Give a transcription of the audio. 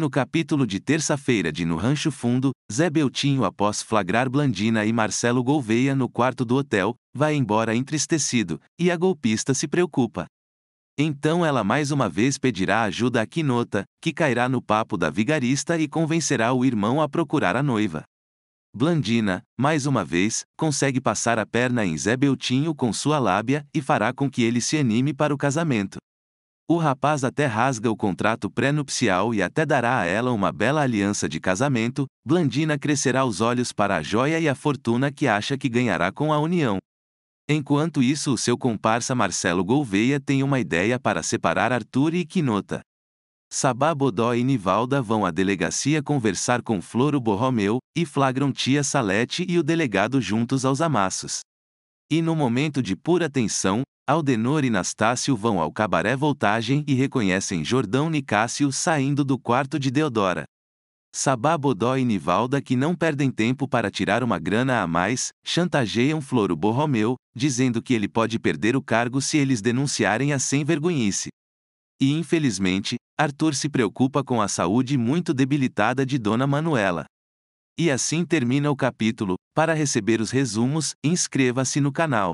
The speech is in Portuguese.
no capítulo de terça-feira de No Rancho Fundo, Zé Beltinho, após flagrar Blandina e Marcelo Gouveia no quarto do hotel, vai embora entristecido, e a golpista se preocupa. Então ela mais uma vez pedirá ajuda a Quinota, que cairá no papo da vigarista e convencerá o irmão a procurar a noiva. Blandina, mais uma vez, consegue passar a perna em Zé Beltinho com sua lábia e fará com que ele se anime para o casamento. O rapaz até rasga o contrato pré-nupcial e até dará a ela uma bela aliança de casamento. Blandina crescerá os olhos para a joia e a fortuna que acha que ganhará com a união. Enquanto isso, o seu comparsa Marcelo Gouveia tem uma ideia para separar Arthur e Quinota. Sabá Bodó e Nivalda vão à delegacia conversar com Floro Borromeu e flagram tia Salete e o delegado juntos aos amassos. E no momento de pura tensão, Aldenor e Nastácio vão ao cabaré Voltagem e reconhecem Jordão Nicásio saindo do quarto de Deodora. Sabá Bodó e Nivalda que não perdem tempo para tirar uma grana a mais, chantageiam Floro Borromeu, dizendo que ele pode perder o cargo se eles denunciarem a sem vergonhice. E infelizmente, Arthur se preocupa com a saúde muito debilitada de Dona Manuela. E assim termina o capítulo. Para receber os resumos, inscreva-se no canal.